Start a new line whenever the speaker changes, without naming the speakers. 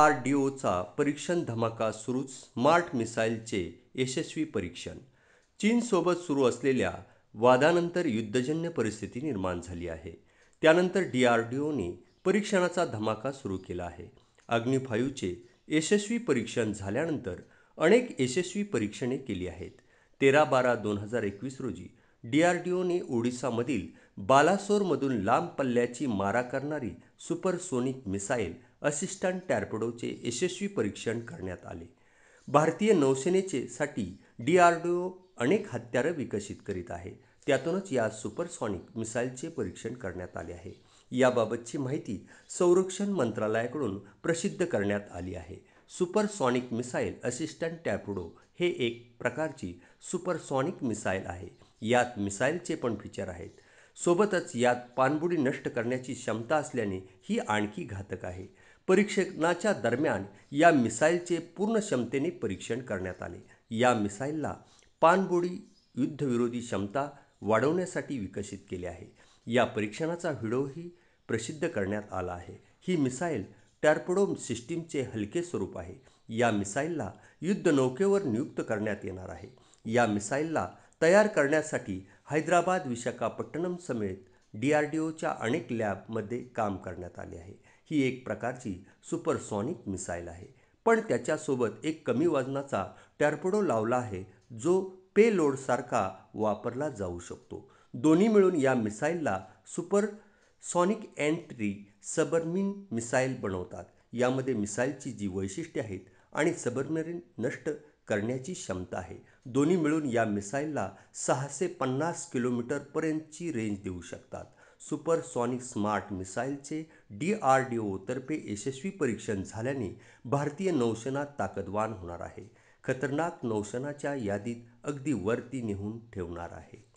R D Ocha परीक्षण धमाका सुरूच स्मार्ट मिसाईलचे यशस्वी परीक्षण चीनसोबत सुरू असलेल्या वादानंतर युद्धजन्य परिस्थिती निर्माण झाली आहे त्यानंतर डी आर डी ओने परीक्षणाचा धमाका सुरू केला आहे अग्निफायूचे यशस्वी परीक्षण झाल्यानंतर अनेक यशस्वी परीक्षणे केली आहेत तेरा बारा दोन हजार एकवीस रोजी डी आर डी ओने ओडिसामधील बालासोरमधून लांब पल्ल्याची मारा करणारी सुपरसोनिक मिसाईल असिस्टंट चे यशस्वी परीक्षण करण्यात आले भारतीय नौसेनेचे साठी डी आर अनेक हत्यारं विकसित करीत आहे त्यातूनच या सुपरसॉनिक मिसाईलचे परीक्षण करण्यात आले आहे याबाबतची माहिती संरक्षण मंत्रालयाकडून प्रसिद्ध करण्यात आली आहे सुपरसॉनिक मिसाईल असिस्टंट टॅपडो हे एक प्रकारची सुपरसॉनिक मिसाईल आहे यात मिसाईलचे पण फीचर आहेत सोबतच यात पाणबुडी नष्ट करण्याची क्षमता असल्याने ही आणखी घातक आहे परीक्षणाच्या दरम्यान या मिसाईलचे पूर्ण क्षमतेने परीक्षण करण्यात आले या मिसाईलला पाणबुडी युद्धविरोधी क्षमता वाढवण्यासाठी विकसित केले आहे या परीक्षणाचा व्हिडिओही प्रसिद्ध करण्यात आला आहे ही मिसाईल टॅर्पडोम सिस्टीमचे हलके स्वरूप आहे या मिसाईलला युद्धनौकेवर नियुक्त करण्यात येणार आहे या मिसाईलला तयार करण्यासाठी हैदराबाद विशाखापट्टणम समेत डी आर डी ओच्या अनेक लॅबमध्ये काम करण्यात आले आहे ही एक प्रकारची सुपरसॉनिक मिसाईल आहे पण त्याच्यासोबत एक कमी वजनाचा टर्पडो लावला आहे जो पे लोडसारखा वापरला जाऊ शकतो दोन्ही मिळून या मिसाईलला supersonic anti submarine missile बनवतात यामध्ये मिसाईलची जी वैशिष्ट्ये आहेत आणि सबरमेरीन नष्ट करण्याची क्षमता आहे दोन्ही मिळून या मिसाईलला सहाशे पन्नास किलोमीटरपर्यंतची रेंज देऊ शकतात सुपरसॉनिक स्मार्ट मिसाईलचे डी आर डी ओतर्फे यशस्वी परीक्षण झाल्याने भारतीय नौसेना ताकदवान होणार आहे खतरनाक नौसेनाच्या यादीत अगदी वरती नेहून ठेवणार आहे